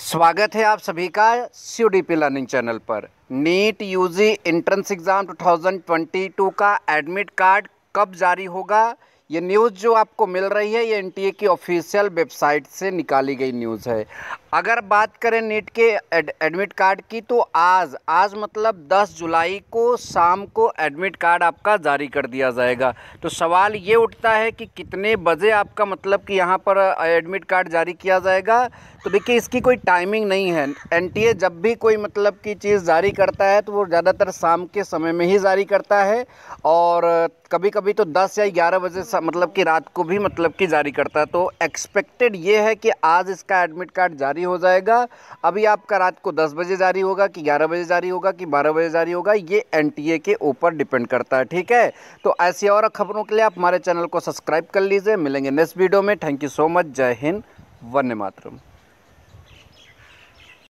स्वागत है आप सभी का C D P learning channel पर नीट यूजी एंट्रेंस एग्ज़ाम 2022 का एडमिट कार्ड कब जारी होगा ये न्यूज़ जो आपको मिल रही है ये एनटीए की ऑफिशियल वेबसाइट से निकाली गई न्यूज़ है अगर बात करें नेट के एड, एडमिट कार्ड की तो आज आज मतलब 10 जुलाई को शाम को एडमिट कार्ड आपका जारी कर दिया जाएगा तो सवाल ये उठता है कि कितने बजे आपका मतलब कि यहाँ पर एडमिट कार्ड जारी किया जाएगा तो देखिए इसकी कोई टाइमिंग नहीं है एनटीए जब भी कोई मतलब की चीज़ जारी करता है तो वो ज़्यादातर शाम के समय में ही जारी करता है और कभी कभी तो 10 या 11 बजे मतलब कि रात को भी मतलब कि जारी करता है तो एक्सपेक्टेड ये है कि आज इसका एडमिट कार्ड जारी जारी हो जाएगा अभी आपका रात को दस बजे जारी होगा कि ग्यारह बजे जारी होगा कि बारह बजे जारी होगा ये एन के ऊपर डिपेंड करता है ठीक है तो ऐसी और खबरों के लिए आप हमारे चैनल को सब्सक्राइब कर लीजिए मिलेंगे नेक्स्ट वीडियो में थैंक यू सो मच जय हिंद वन्य मातरम